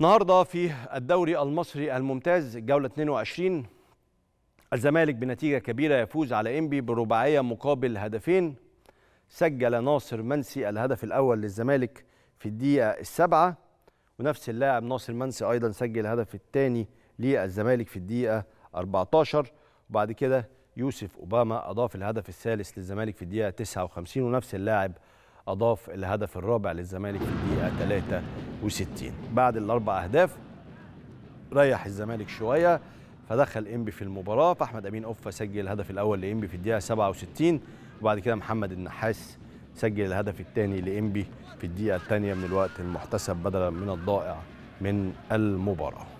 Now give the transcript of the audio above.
النهارده في الدوري المصري الممتاز جوله 22 الزمالك بنتيجه كبيره يفوز على انبي برباعيه مقابل هدفين سجل ناصر منسي الهدف الاول للزمالك في الدقيقه السابعه ونفس اللاعب ناصر منسي ايضا سجل الهدف الثاني للزمالك في الدقيقه 14 وبعد كده يوسف اوباما اضاف الهدف الثالث للزمالك في الدقيقه 59 ونفس اللاعب أضاف الهدف الرابع للزمالك في الدقيقة 63 بعد الأربع أهداف ريح الزمالك شوية فدخل إنبي في المباراة فأحمد أمين أوفا سجل الهدف الأول لإنبي في الدقيقة 67 وبعد كده محمد النحاس سجل الهدف الثاني لإنبي في الدقيقة الثانية من الوقت المحتسب بدلا من الضائع من المباراه